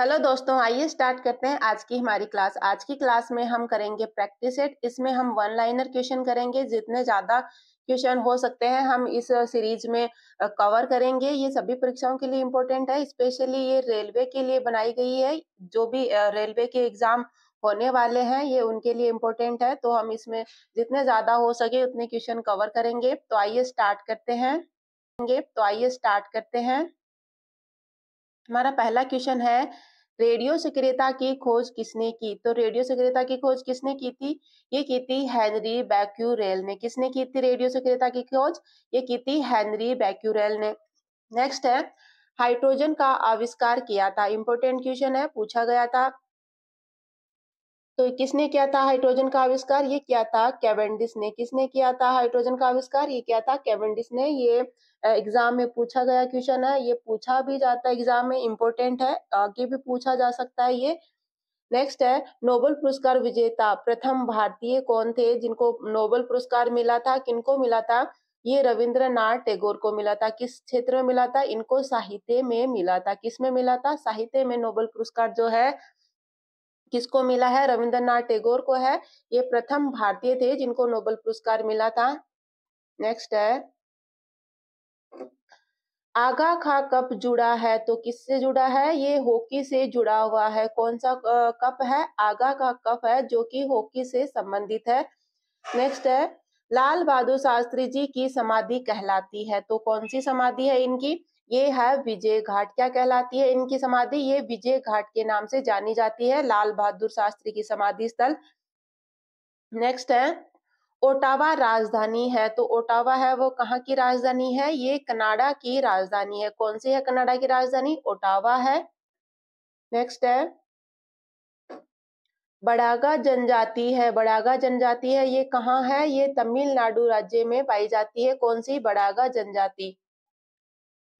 hello दोस्तों आइए start करते हैं आज की हमारी क्लास आज की क्लास में हम करेंगे प्रैक्टिस सेट इसमें हम वन लाइनर क्वेश्चन करेंगे जितने ज्यादा क्वेश्चन हो सकते हैं हम इस सीरीज में कवर करेंगे ये सभी परीक्षाओं के लिए इम्पोर्टेंट है स्पेशली ये रेलवे के लिए बनाई गई है जो भी रेलवे के एग्जाम होने वाले हैं ये उनके लिए इम्पोर्टेंट है तो हम इसमें जितने ज्यादा हो सके उतने क्वेश्चन कवर करेंगे तो आइए स्टार्ट करते हैं तो आइए स्टार्ट करते हैं हमारा पहला क्वेश्चन है रेडियो सक्रियता की खोज किसने की तो रेडियो सक्रियता की खोज किसने की थी ये की थी हेनरी बैक्यूरेल ने किसने की थी रेडियो सक्रियता की खोज ये की थी हेनरी बैक्यूरेल ने नेक्स्ट है हाइड्रोजन का आविष्कार किया था इंपोर्टेंट क्वेश्चन है पूछा गया था तो किसने किया था हाइड्रोजन का आविष्कार ये किया था कैवेंडिस ने किसने किया था हाइड्रोजन का आविष्कार ये किया था कैवेंडिस ने ये एग्जाम में पूछा गया क्वेश्चन है ये पूछा भी जाता है एग्जाम में इम्पोर्टेंट है आगे भी पूछा जा सकता है ये नेक्स्ट है नोबल पुरस्कार विजेता प्रथम भारतीय कौन थे जिनको नोबल पुरस्कार मिला था किनको मिला था ये रविंद्रनाथ टैगोर को मिला था किस क्षेत्र में मिला था इनको साहित्य में मिला था किस में मिला था साहित्य में नोबल पुरस्कार जो है किसको मिला है रविंद्रनाथ टैगोर को है ये प्रथम भारतीय थे जिनको नोबेल पुरस्कार मिला था नेक्स्ट है आगा खा कप जुड़ा है तो किससे जुड़ा है ये हॉकी से जुड़ा हुआ है कौन सा कप है आगा का कप है जो कि हॉकी से संबंधित है नेक्स्ट है लाल बहादुर शास्त्री जी की समाधि कहलाती है तो कौन सी समाधि है इनकी ये है विजय घाट क्या कहलाती है इनकी समाधि ये विजय घाट के नाम से जानी जाती है लाल बहादुर शास्त्री की समाधि स्थल नेक्स्ट है ओटावा राजधानी है तो ओटावा है वो कहाँ की राजधानी है ये कनाडा की राजधानी है कौन सी है कनाडा की राजधानी ओटावा है नेक्स्ट है बड़ागा जनजाति है बड़ागा जनजाति है ये कहाँ है ये तमिलनाडु राज्य में पाई जाती है कौन सी बड़ागा जनजाति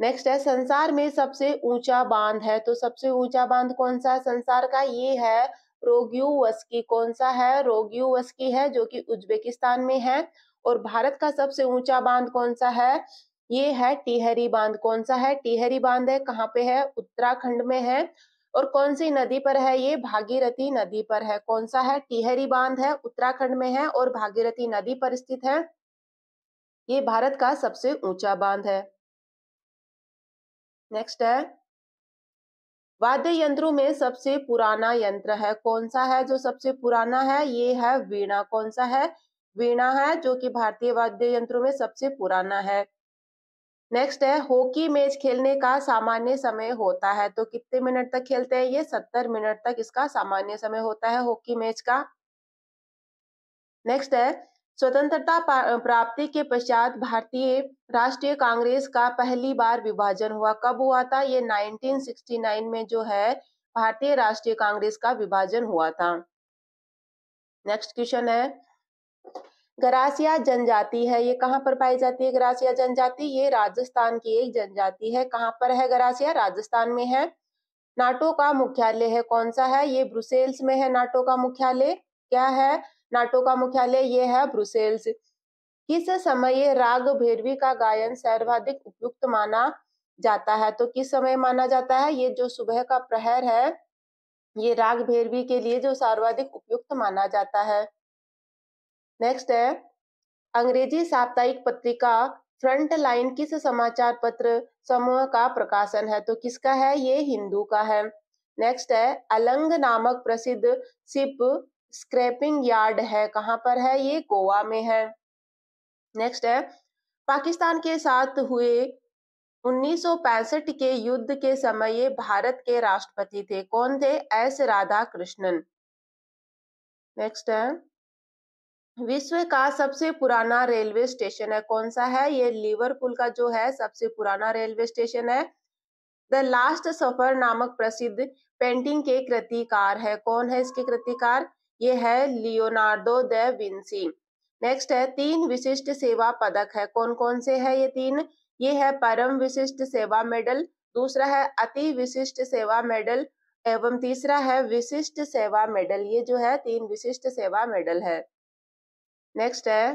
नेक्स्ट है संसार में सबसे ऊंचा बांध है तो सबसे ऊंचा बांध कौन सा है संसार का ये है रोग्यूवस्की कौन सा है वस्की है जो कि उज्बेकिस्तान में है और भारत का सबसे ऊंचा बांध कौन सा है ये है टिहरी बांध कौन सा है टिहरी बांध है कहाँ पे है उत्तराखंड में है और कौन सी नदी पर है ये भागीरथी नदी पर है कौन सा है टिहरी बांध है उत्तराखंड में है और भागीरथी नदी पर स्थित है ये भारत का सबसे ऊंचा बांध है नेक्स्ट है वाद्य यंत्रों में सबसे पुराना यंत्र है कौन सा है जो सबसे पुराना है ये है वीणा कौन सा है वीणा है जो कि भारतीय वाद्य यंत्रों में सबसे पुराना है नेक्स्ट है हॉकी मैच खेलने का सामान्य समय होता है तो कितने मिनट तक खेलते हैं ये सत्तर मिनट तक इसका सामान्य समय होता है हॉकी मैच का नेक्स्ट है स्वतंत्रता प्राप्ति के पश्चात भारतीय राष्ट्रीय कांग्रेस का पहली बार विभाजन हुआ कब हुआ था ये 1969 में जो है भारतीय राष्ट्रीय कांग्रेस का विभाजन हुआ था नेक्स्ट क्वेश्चन है गरासिया जनजाति है ये कहाँ पर पाई जाती है गरासिया जनजाति ये राजस्थान की एक जनजाति है कहाँ पर है गरासिया राजस्थान में है नाटो का मुख्यालय है कौन सा है ये ब्रुसेल्स में है नाटो का मुख्यालय क्या है नाटो का मुख्यालय ये है ब्रुसेल्स किस समय ये राग भैरवी का गायन सर्वाधिक उपयुक्त माना जाता है तो किस समय माना जाता है ये जो सुबह का प्रहर है ये राग भैरवी के लिए जो सर्वाधिक उपयुक्त माना जाता है नेक्स्ट है अंग्रेजी साप्ताहिक पत्रिका फ्रंट लाइन किस समाचार पत्र समूह का प्रकाशन है तो किसका है ये हिंदू का है नेक्स्ट है अलंग नामक प्रसिद्ध सिप स्क्रैपिंग यार्ड है कहाँ पर है ये गोवा में है नेक्स्ट है पाकिस्तान के साथ हुए 1965 के युद्ध के समय ये भारत के राष्ट्रपति थे कौन थे एस राधा कृष्णन नेक्स्ट है विश्व का सबसे पुराना रेलवे स्टेशन है कौन सा है ये लिवरपूल का जो है सबसे पुराना रेलवे स्टेशन है द लास्ट सफर नामक प्रसिद्ध पेंटिंग के कृतिकार है कौन है इसके कृतिकार ये है लियोनार्डो द विंसी नेक्स्ट है तीन विशिष्ट सेवा पदक है कौन कौन से है ये तीन ये है परम विशिष्ट सेवा मेडल दूसरा है अति विशिष्ट सेवा मेडल एवं तीसरा है विशिष्ट सेवा मेडल ये जो है तीन विशिष्ट सेवा मेडल है नेक्स्ट है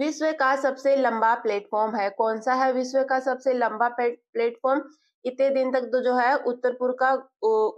विश्व का सबसे लंबा प्लेटफॉर्म है कौन सा है विश्व का सबसे लंबा प्लेटफॉर्म इतने दिन तक तो जो है उत्तरपुर का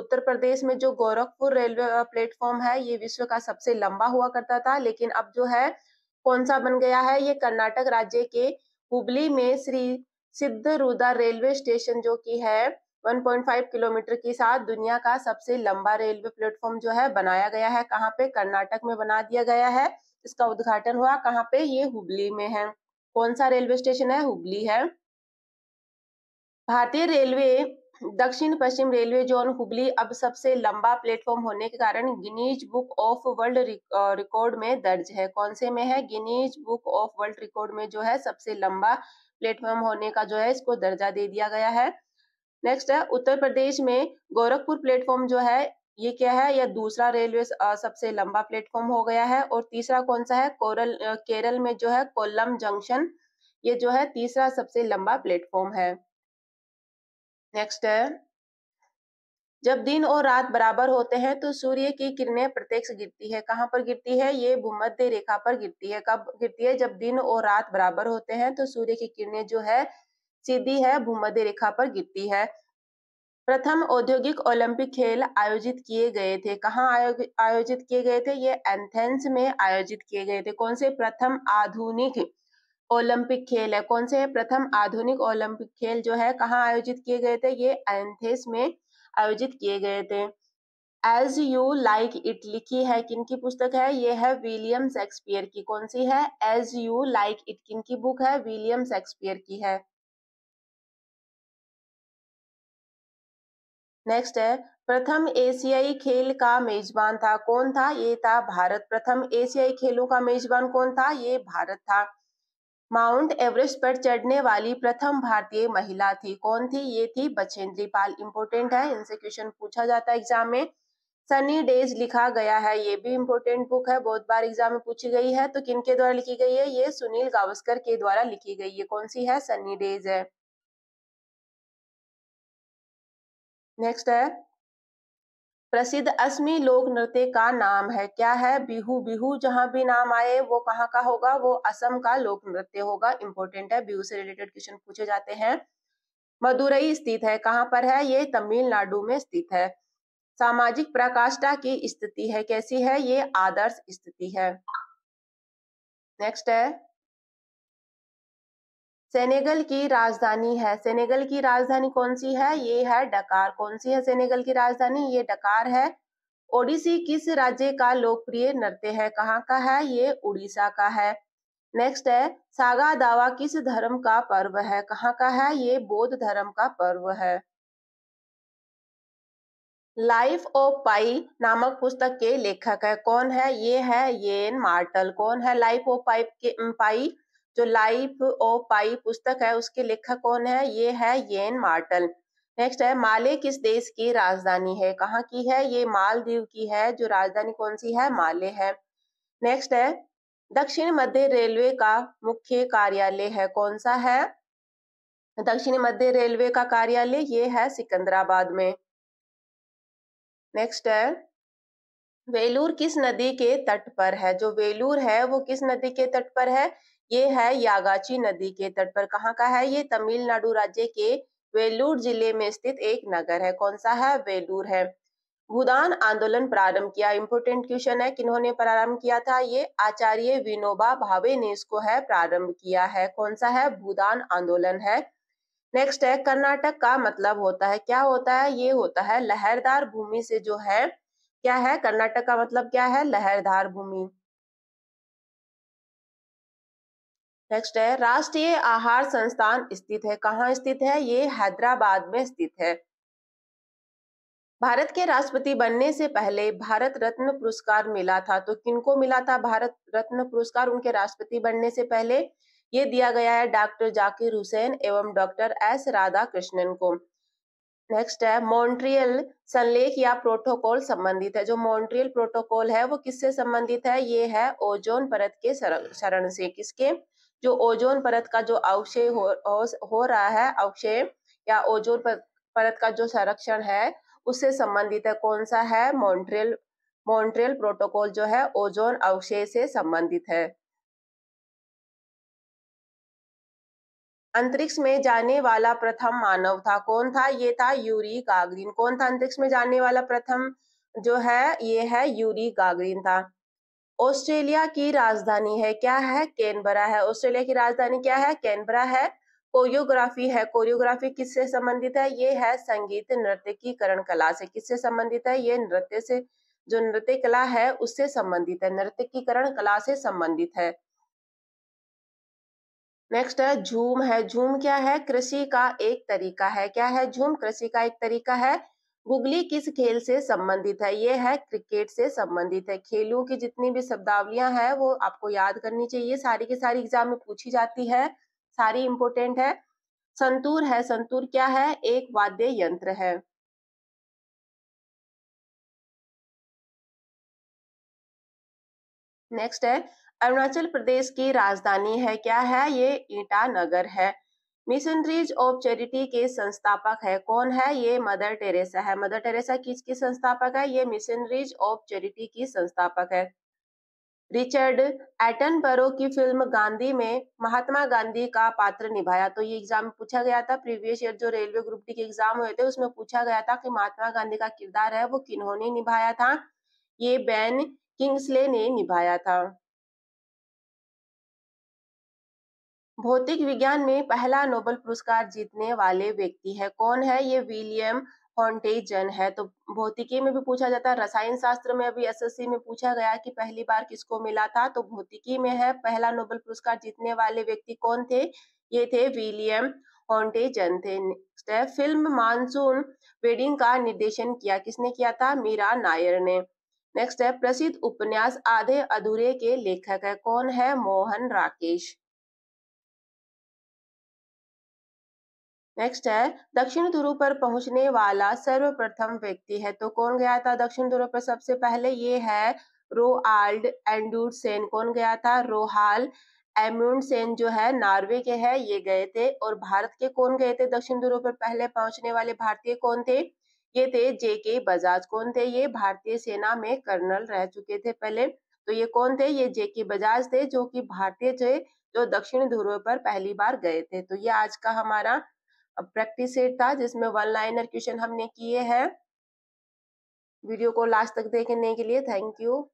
उत्तर प्रदेश में जो गोरखपुर रेलवे प्लेटफॉर्म है ये विश्व का सबसे लंबा हुआ करता था लेकिन अब जो है कौन सा बन गया है ये कर्नाटक राज्य के हुबली में श्री सिद्ध रुदा रेलवे स्टेशन जो की है 1.5 किलोमीटर के साथ दुनिया का सबसे लंबा रेलवे प्लेटफॉर्म जो है बनाया गया है कहाँ पे कर्नाटक में बना दिया गया है इसका उद्घाटन हुआ कहाँ पे ये हुबली में है कौन सा रेलवे स्टेशन है हुबली है भारतीय रेलवे दक्षिण पश्चिम रेलवे जोन हुबली अब सबसे लंबा प्लेटफॉर्म होने के कारण Guinness book of world record में दर्ज है कौन से में है Guinness book of world record में जो है सबसे लंबा प्लेटफॉर्म होने का जो है इसको दर्जा दे दिया गया है नेक्स्ट है उत्तर प्रदेश में गोरखपुर प्लेटफॉर्म जो है ये क्या है यह दूसरा रेलवे सबसे लंबा प्लेटफॉर्म हो गया है और तीसरा कौन सा है कोरल केरल में जो है कोल्लम जंक्शन ये जो है तीसरा सबसे लंबा प्लेटफॉर्म है नेक्स्ट है जब दिन और रात बराबर होते हैं तो सूर्य की किरणें प्रत्यक्ष गिरती है कहाँ पर गिरती है ये भूमध्य रेखा पर गिरती है कब गिरती है जब दिन और रात बराबर होते हैं तो सूर्य की किरणें जो है सीधी है भूमध्य रेखा पर गिरती है प्रथम औद्योगिक ओलंपिक खेल आयोजित किए गए थे कहाँ आयोजित किए गए थे ये एंथेंस में आयोजित किए गए थे कौन से प्रथम आधुनिक ओलंपिक खेल है कौन से है प्रथम आधुनिक ओलंपिक खेल जो है कहाँ आयोजित किए गए थे ये एंथेस में आयोजित किए गए थे एज यू लाइक इट लिखी है किन की पुस्तक है ये है विलियम शेक्सपियर की कौन सी है एज यू लाइक इट किन की बुक है विलियम शेक्सपियर की है नेक्स्ट है प्रथम एशियाई खेल का मेजबान था कौन था ये था भारत प्रथम एशियाई खेलों का मेजबान कौन था ये भारत था माउंट एवरेस्ट पर चढ़ने वाली प्रथम भारतीय महिला थी कौन थी ये थी बछेंद्री पाल इंपोर्टेंट है इनसे क्वेश्चन पूछा जाता है एग्जाम में सनी डेज लिखा गया है ये भी इम्पोर्टेंट बुक है बहुत बार एग्जाम में पूछी गई है तो किन के द्वारा लिखी गई है ये सुनील गावस्कर के द्वारा लिखी गई है कौन सी है सनी डेज है नेक्स्ट है प्रसिद्ध असमी लोक नृत्य का नाम है क्या है बिहू बिहू जहां भी नाम आए वो कहाँ का होगा वो असम का लोक नृत्य होगा इंपॉर्टेंट है बिहू से रिलेटेड क्वेश्चन पूछे जाते हैं मदुरई स्थित है कहाँ पर है ये तमिलनाडु में स्थित है सामाजिक प्रकाष्ठा की स्थिति है कैसी है ये आदर्श स्थिति है नेक्स्ट है सेनेगल की राजधानी है सेनेगल की राजधानी कौन सी है ये है डकार कौन सी है सेनेगल की राजधानी ये डकार है ओडिसी किस राज्य का लोकप्रिय नृत्य है कहाँ का है ये उड़ीसा का है नेक्स्ट है सागा दावा किस धर्म का पर्व है कहाँ का है ये बौद्ध धर्म का पर्व है लाइफ ऑफ पाई नामक पुस्तक के लेखक है कौन है ये है येन मार्टल कौन है लाइफ ऑफ पाइप के पाई जो लाइफ ऑफ पाई पुस्तक है उसके लेखक कौन है ये है येन मार्टल नेक्स्ट है माले किस देश की राजधानी है कहाँ की है ये मालदीव की है जो राजधानी कौन सी है माले है नेक्स्ट है दक्षिण मध्य रेलवे का मुख्य कार्यालय है कौन सा है दक्षिण मध्य रेलवे का कार्यालय ये है सिकंदराबाद में नेक्स्ट है वेलूर किस नदी के तट पर है जो वेलूर है वो किस नदी के तट पर है ये है यागाची नदी के तट पर कहाँ का है ये तमिलनाडु राज्य के वेलूर जिले में स्थित एक नगर है कौन सा है वेलूर है भूदान आंदोलन प्रारंभ किया इंपोर्टेंट क्वेश्चन है किन्होंने प्रारंभ किया था ये आचार्य विनोबा भावे ने इसको है प्रारंभ किया है कौन सा है भूदान आंदोलन है नेक्स्ट है कर्नाटक का मतलब होता है क्या होता है ये होता है लहरदार भूमि से जो है क्या है कर्नाटक का मतलब क्या है लहरदार भूमि नेक्स्ट है राष्ट्रीय आहार संस्थान स्थित है कहाँ स्थित है ये हैदराबाद में स्थित है भारत के राष्ट्रपति बनने से पहले भारत रत्न पुरस्कार मिला था तो किनको मिला था भारत रत्न पुरस्कार उनके राष्ट्रपति बनने से पहले ये दिया गया है डॉक्टर जाकिर हुसैन एवं डॉक्टर एस राधा कृष्णन को नेक्स्ट है मॉन्ट्रियल संलेख या प्रोटोकॉल संबंधित है जो मॉन्ट्रियल प्रोटोकॉल है वो किससे संबंधित है ये है ओजोन परत के शरण से किसके जो ओजोन परत का जो अवक्षय हो, हो रहा है अवक्षय या ओजोन परत का जो संरक्षण है उससे संबंधित है कौन सा है मॉन्ट्रियल मॉन्ट्रियल प्रोटोकॉल जो है ओजोन अवशय से संबंधित है अंतरिक्ष में जाने वाला प्रथम मानव था कौन था ये था यूरी गागरीन कौन था अंतरिक्ष में जाने वाला प्रथम जो है ये है यूरी गागरीन था ऑस्ट्रेलिया की राजधानी है क्या है कैनबरा है ऑस्ट्रेलिया की राजधानी क्या है कैनबरा है कोरियोग्राफी है कोरियोग्राफी किससे संबंधित है ये है संगीत नृत्य की करण कला से किससे संबंधित है ये नृत्य से जो नृत्य कला है उससे संबंधित है नृत्य की करण कला से संबंधित है नेक्स्ट है झूम है झूम क्या है कृषि का एक तरीका है क्या है झूम कृषि का एक तरीका है गुगली किस खेल से संबंधित है ये है क्रिकेट से संबंधित है खेलों की जितनी भी शब्दावलियां हैं वो आपको याद करनी चाहिए सारी की सारी एग्जाम में पूछी जाती है सारी इंपोर्टेंट है संतूर है संतूर क्या है एक वाद्य यंत्र है नेक्स्ट है अरुणाचल प्रदेश की राजधानी है क्या है ये ईटानगर है मिशनरीज ऑफ चैरिटी के संस्थापक है कौन है ये मदर टेरेसा है मदर टेरेसा किसकी संस्थापक है ये मिशनरीज ऑफ चैरिटी की संस्थापक है रिचर्ड एटन बरो की फिल्म गांधी में महात्मा गांधी का पात्र निभाया तो ये एग्जाम पूछा गया था प्रीवियस ईयर जो रेलवे ग्रुप डी के एग्जाम हुए थे उसमें पूछा गया था कि महात्मा गांधी का किरदार है वो किन्होंने निभाया था ये बैन किंग्सले ने निभाया था भौतिक विज्ञान में पहला नोबेल पुरस्कार जीतने वाले व्यक्ति है कौन है ये विलियम हॉन्टेजन है तो भौतिकी में भी पूछा जाता है रसायन शास्त्र में अभी एसएससी में पूछा गया कि पहली बार किसको मिला था तो भौतिकी में है पहला नोबेल पुरस्कार जीतने वाले व्यक्ति कौन थे ये थे विलियम हॉन्टेजन थे फिल्म मानसून वेडिंग का निर्देशन किया किसने किया था मीरा नायर ने नेक्स्ट है प्रसिद्ध उपन्यास आधे अधूरे के लेखक है कौन है मोहन राकेश नेक्स्ट है दक्षिण ध्रुव पर पहुंचने वाला सर्वप्रथम व्यक्ति है तो कौन गया था दक्षिण ध्रुव पर सबसे पहले ये है रोआल्ड एंडूरसेन कौन गया था रोहाल एम्यूनसेन जो है नॉर्वे के है ये गए थे और भारत के कौन गए थे दक्षिण ध्रुव पर पहले पहुंचने वाले भारतीय कौन थे ये थे जे के बजाज कौन थे ये भारतीय सेना में कर्नल रह चुके थे पहले तो ये कौन थे ये जे के बजाज थे जो कि भारतीय थे जो दक्षिण ध्रुव पर पहली बार गए थे तो ये आज का हमारा प्रैक्टिस सेट था जिसमें वन लाइनर क्वेश्चन हमने किए हैं वीडियो को लास्ट तक देखने के लिए थैंक यू